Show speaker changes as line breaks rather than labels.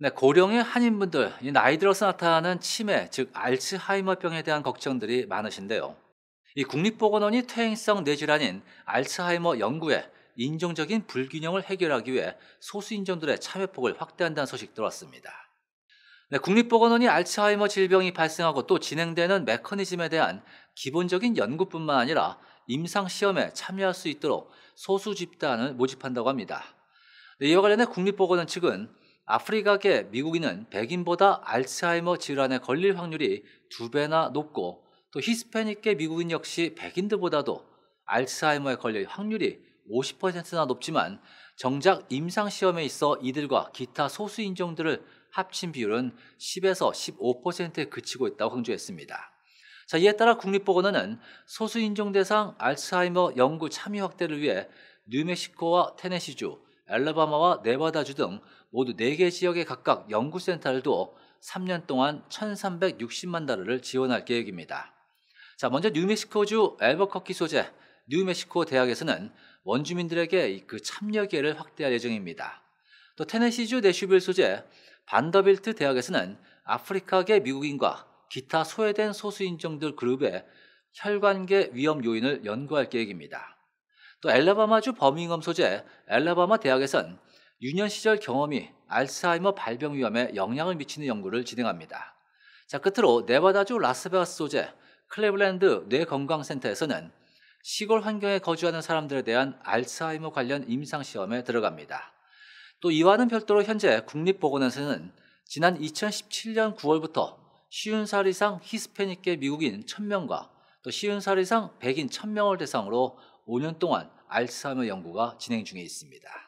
네, 고령의 한인분들, 이 나이 들어서 나타나는 치매, 즉 알츠하이머병에 대한 걱정들이 많으신데요. 이 국립보건원이 퇴행성 뇌질환인 알츠하이머 연구에 인종적인 불균형을 해결하기 위해 소수인종들의 참여폭을 확대한다는 소식 들었습니다. 네, 국립보건원이 알츠하이머 질병이 발생하고 또 진행되는 메커니즘에 대한 기본적인 연구뿐만 아니라 임상시험에 참여할 수 있도록 소수 집단을 모집한다고 합니다. 네, 이와 관련해 국립보건원 측은 아프리카계 미국인은 백인보다 알츠하이머 질환에 걸릴 확률이 두 배나 높고 또 히스패닉계 미국인 역시 백인들보다도 알츠하이머에 걸릴 확률이 50%나 높지만 정작 임상 시험에 있어 이들과 기타 소수 인종들을 합친 비율은 10에서 15%에 그치고 있다고 강조했습니다. 자, 이에 따라 국립보건원은 소수 인종 대상 알츠하이머 연구 참여 확대를 위해 뉴멕시코와 테네시주, 엘라바마와 네바다주 등 모두 4개 지역에 각각 연구센터를 두어 3년 동안 1,360만 달러를 지원할 계획입니다. 자, 먼저 뉴멕시코주 엘버커키 소재 뉴멕시코 대학에서는 원주민들에게 그 참여 기회를 확대할 예정입니다. 또 테네시주 네슈빌 소재 반더빌트 대학에서는 아프리카계 미국인과 기타 소외된 소수인종들 그룹의 혈관계 위험 요인을 연구할 계획입니다. 또 엘라바마주 버밍엄 소재 엘라바마 대학에선 유년 시절 경험이 알츠하이머 발병 위험에 영향을 미치는 연구를 진행합니다. 자, 끝으로 네바다주 라스베가스 소재 클레블랜드 뇌건강센터에서는 시골 환경에 거주하는 사람들에 대한 알츠하이머 관련 임상시험에 들어갑니다. 또 이와는 별도로 현재 국립보건원에서는 지난 2017년 9월부터 50살 이상 히스패닉계 미국인 1000명과 또 50살 이상 백인 1000명을 대상으로 5년 동안 알츠하이머 연구가 진행 중에 있습니다.